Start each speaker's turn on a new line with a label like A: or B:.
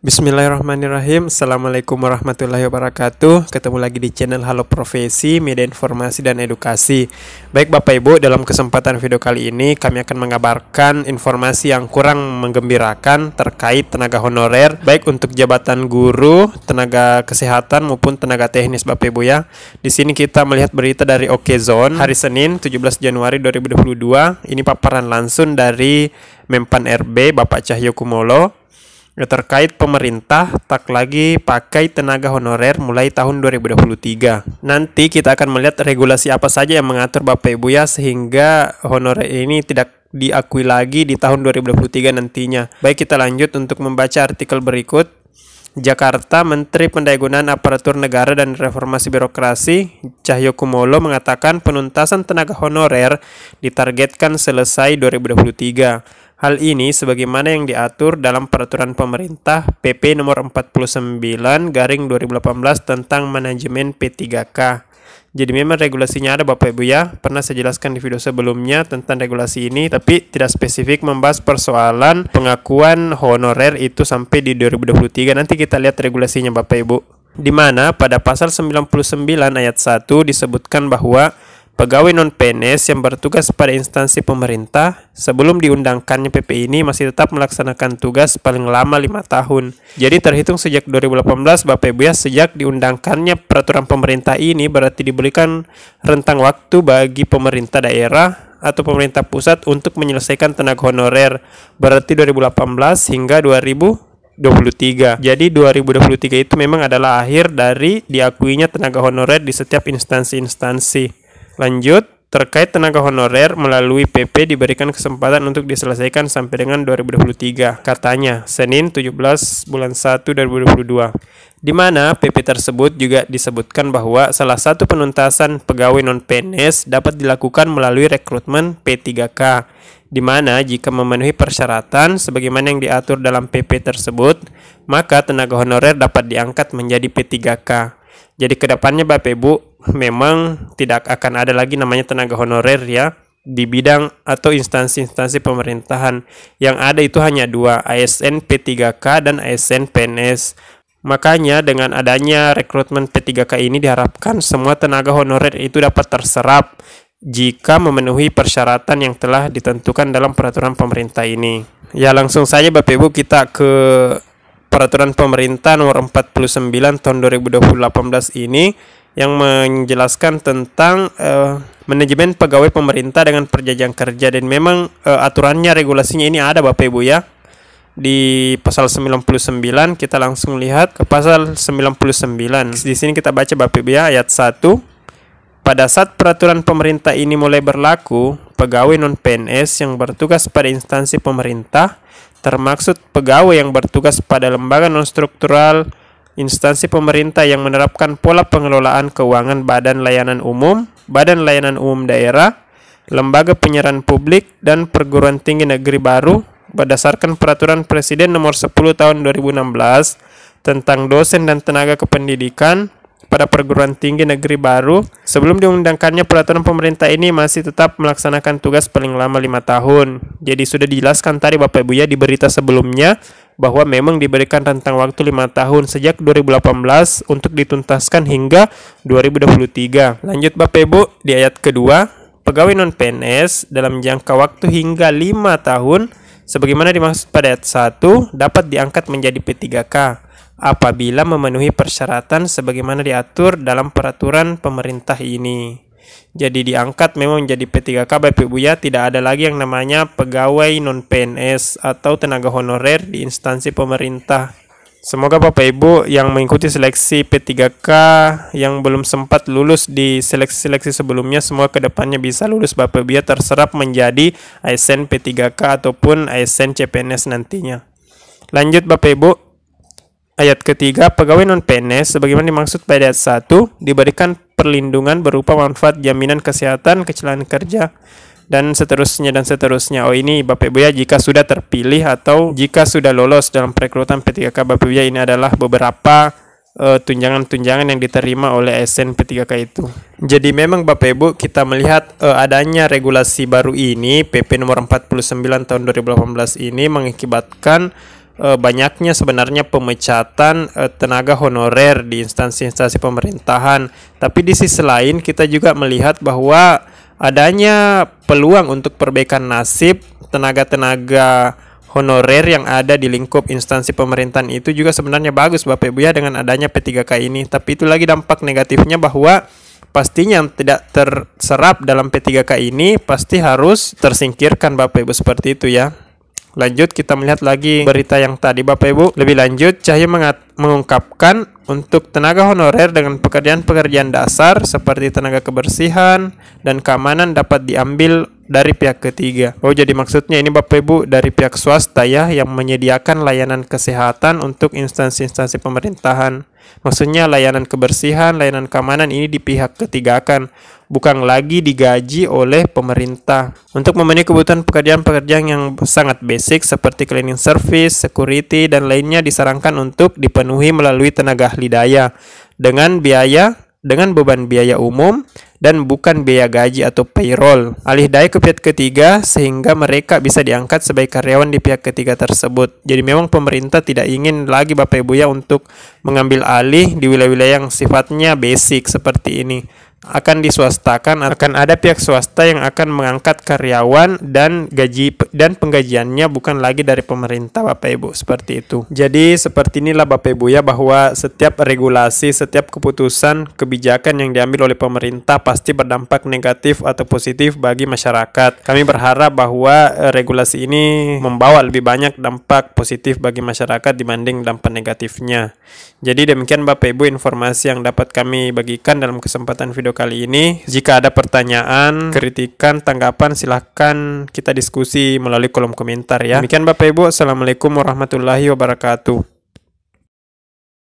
A: Bismillahirrahmanirrahim Assalamualaikum warahmatullahi wabarakatuh Ketemu lagi di channel Halo Profesi Media Informasi dan Edukasi Baik Bapak Ibu, dalam kesempatan video kali ini Kami akan mengabarkan informasi yang kurang menggembirakan Terkait tenaga honorer Baik untuk jabatan guru, tenaga kesehatan maupun tenaga teknis Bapak Ibu ya Di sini kita melihat berita dari Okezone Hari Senin 17 Januari 2022 Ini paparan langsung dari Mempan RB Bapak Cahyo Kumolo Ya, terkait pemerintah tak lagi pakai tenaga honorer mulai tahun 2023. Nanti kita akan melihat regulasi apa saja yang mengatur Bapak Ibu ya sehingga honorer ini tidak diakui lagi di tahun 2023 nantinya. Baik kita lanjut untuk membaca artikel berikut. Jakarta, Menteri Pendayagunaan Aparatur Negara dan Reformasi Birokrasi, Cahyokumolo mengatakan penuntasan tenaga honorer ditargetkan selesai 2023. Hal ini sebagaimana yang diatur dalam peraturan pemerintah PP nomor 49 garing 2018 tentang manajemen P3K. Jadi memang regulasinya ada Bapak Ibu ya. Pernah saya jelaskan di video sebelumnya tentang regulasi ini tapi tidak spesifik membahas persoalan pengakuan honorer itu sampai di 2023. Nanti kita lihat regulasinya Bapak Ibu. Di mana pada pasal 99 ayat 1 disebutkan bahwa pegawai non-PNS yang bertugas pada instansi pemerintah sebelum diundangkannya PP ini masih tetap melaksanakan tugas paling lama lima tahun. Jadi terhitung sejak 2018 Bapak Ibu ya sejak diundangkannya peraturan pemerintah ini berarti diberikan rentang waktu bagi pemerintah daerah atau pemerintah pusat untuk menyelesaikan tenaga honorer berarti 2018 hingga 2000 2023. Jadi 2023 itu memang adalah akhir dari diakuinya tenaga honorer di setiap instansi-instansi. Lanjut, terkait tenaga honorer melalui PP diberikan kesempatan untuk diselesaikan sampai dengan 2023, katanya Senin 17 bulan 1 2022. Di mana PP tersebut juga disebutkan bahwa salah satu penuntasan pegawai non-PNS dapat dilakukan melalui rekrutmen P3K, di mana jika memenuhi persyaratan sebagaimana yang diatur dalam PP tersebut, maka tenaga honorer dapat diangkat menjadi P3K. Jadi kedepannya Bapak Ibu memang tidak akan ada lagi namanya tenaga honorer ya di bidang atau instansi-instansi pemerintahan yang ada itu hanya dua ASN P3K dan ASN PNS Makanya dengan adanya rekrutmen P3K ini diharapkan semua tenaga honorer itu dapat terserap jika memenuhi persyaratan yang telah ditentukan dalam peraturan pemerintah ini. Ya langsung saja Bapak Ibu kita ke peraturan pemerintah nomor 49 tahun 2018 ini yang menjelaskan tentang uh, manajemen pegawai pemerintah dengan perjanjian kerja dan memang uh, aturannya regulasinya ini ada Bapak Ibu ya. Di pasal 99 kita langsung lihat ke pasal 99. Di sini kita baca Bapak Ibu ya ayat 1. Pada saat peraturan pemerintah ini mulai berlaku, pegawai non-PNS yang bertugas pada instansi pemerintah, termaksud pegawai yang bertugas pada lembaga non-struktural instansi pemerintah yang menerapkan pola pengelolaan keuangan badan layanan umum, badan layanan umum daerah, lembaga penyiaran publik, dan perguruan tinggi negeri baru berdasarkan peraturan Presiden nomor 10 tahun 2016 tentang dosen dan tenaga kependidikan pada perguruan tinggi negeri baru. Sebelum diundangkannya peraturan pemerintah ini masih tetap melaksanakan tugas paling lama lima tahun. Jadi sudah dijelaskan tadi Bapak Ibu ya di berita sebelumnya bahwa memang diberikan rentang waktu lima tahun sejak 2018 untuk dituntaskan hingga 2023. Lanjut Bapak Ibu di ayat kedua, pegawai non PNS dalam jangka waktu hingga lima tahun sebagaimana dimaksud pada ayat 1 dapat diangkat menjadi P3K apabila memenuhi persyaratan sebagaimana diatur dalam peraturan pemerintah ini jadi diangkat memang menjadi P3K Bapak Ibu ya tidak ada lagi yang namanya pegawai non PNS atau tenaga honorer di instansi pemerintah Semoga Bapak Ibu yang mengikuti seleksi P3K yang belum sempat lulus di seleksi-seleksi sebelumnya semua kedepannya bisa lulus Bapak Ibu ya terserap menjadi ASN P3K ataupun ASN CPNS nantinya. Lanjut Bapak Ibu, Ayat ketiga, pegawai non-PNS sebagaimana dimaksud pada ayat 1 diberikan perlindungan berupa manfaat jaminan kesehatan, kecelakaan kerja, dan seterusnya dan seterusnya. Oh ini Bapak Ibu ya jika sudah terpilih atau jika sudah lolos dalam perekrutan P3K Bapak Ibu ya ini adalah beberapa eh, tunjangan-tunjangan uh, yang diterima oleh ASN P3K itu. Jadi memang Bapak Ibu kita melihat uh, adanya regulasi baru ini PP nomor 49 tahun 2018 ini mengakibatkan Eh, banyaknya sebenarnya pemecatan eh, tenaga honorer di instansi-instansi pemerintahan. Tapi di sisi lain kita juga melihat bahwa adanya peluang untuk perbaikan nasib tenaga-tenaga honorer yang ada di lingkup instansi pemerintahan itu juga sebenarnya bagus Bapak Ibu ya dengan adanya P3K ini. Tapi itu lagi dampak negatifnya bahwa pastinya yang tidak terserap dalam P3K ini pasti harus tersingkirkan Bapak Ibu seperti itu ya. Lanjut kita melihat lagi berita yang tadi Bapak Ibu. Lebih lanjut Cahyo mengungkapkan untuk tenaga honorer dengan pekerjaan-pekerjaan dasar seperti tenaga kebersihan dan keamanan dapat diambil dari pihak ketiga. Oh, jadi maksudnya ini Bapak Ibu dari pihak swasta ya yang menyediakan layanan kesehatan untuk instansi-instansi pemerintahan. Maksudnya layanan kebersihan, layanan keamanan ini di pihak ketiga kan, bukan lagi digaji oleh pemerintah. Untuk memenuhi kebutuhan pekerjaan-pekerjaan yang sangat basic seperti cleaning service, security, dan lainnya disarankan untuk dipenuhi melalui tenaga ahli daya dengan biaya dengan beban biaya umum dan bukan biaya gaji atau payroll. Alih daya ke pihak ketiga sehingga mereka bisa diangkat sebagai karyawan di pihak ketiga tersebut. Jadi memang pemerintah tidak ingin lagi Bapak Ibu ya untuk mengambil alih di wilayah-wilayah yang sifatnya basic seperti ini. Akan diswastakan, akan ada pihak swasta yang akan mengangkat karyawan dan gaji dan penggajiannya bukan lagi dari pemerintah Bapak Ibu seperti itu. Jadi seperti inilah Bapak Ibu ya bahwa setiap regulasi, setiap keputusan, kebijakan yang diambil oleh pemerintah pasti berdampak negatif atau positif bagi masyarakat. Kami berharap bahwa eh, regulasi ini membawa lebih banyak dampak positif bagi masyarakat dibanding dampak negatifnya. Jadi demikian Bapak Ibu informasi yang dapat kami bagikan dalam kesempatan video kali ini. Jika ada pertanyaan, kritikan, tanggapan silahkan kita diskusi melalui kolom komentar ya. Demikian Bapak Ibu, Assalamualaikum warahmatullahi wabarakatuh.